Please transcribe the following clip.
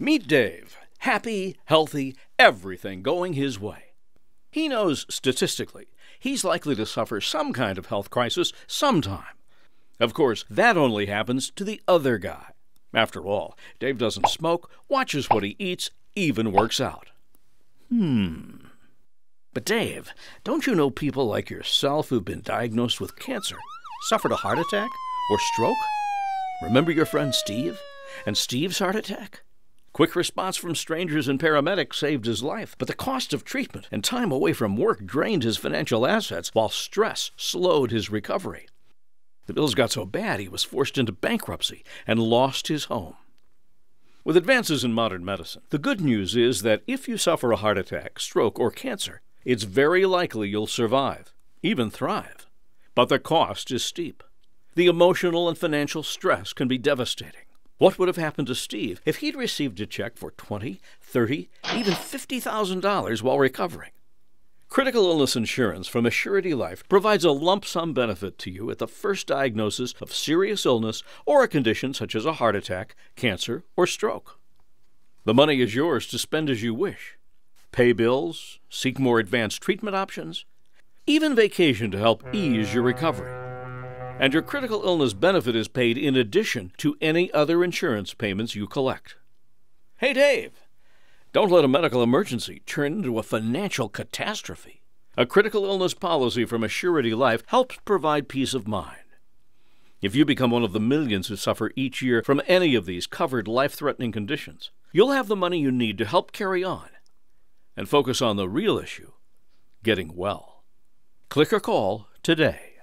Meet Dave, happy, healthy, everything going his way. He knows statistically he's likely to suffer some kind of health crisis sometime. Of course, that only happens to the other guy. After all, Dave doesn't smoke, watches what he eats, even works out. Hmm. But Dave, don't you know people like yourself who've been diagnosed with cancer, suffered a heart attack, or stroke? Remember your friend Steve? And Steve's heart attack? Quick response from strangers and paramedics saved his life, but the cost of treatment and time away from work drained his financial assets, while stress slowed his recovery. The bills got so bad he was forced into bankruptcy and lost his home. With advances in modern medicine, the good news is that if you suffer a heart attack, stroke, or cancer, it's very likely you'll survive, even thrive. But the cost is steep. The emotional and financial stress can be devastating. What would have happened to Steve if he'd received a check for twenty, thirty, even $50,000 while recovering? Critical illness insurance from Assurity Life provides a lump sum benefit to you at the first diagnosis of serious illness or a condition such as a heart attack, cancer, or stroke. The money is yours to spend as you wish. Pay bills, seek more advanced treatment options, even vacation to help ease your recovery. And your critical illness benefit is paid in addition to any other insurance payments you collect. Hey, Dave! Don't let a medical emergency turn into a financial catastrophe. A critical illness policy from Assurity Life helps provide peace of mind. If you become one of the millions who suffer each year from any of these covered life threatening conditions, you'll have the money you need to help carry on and focus on the real issue getting well. Click or call today.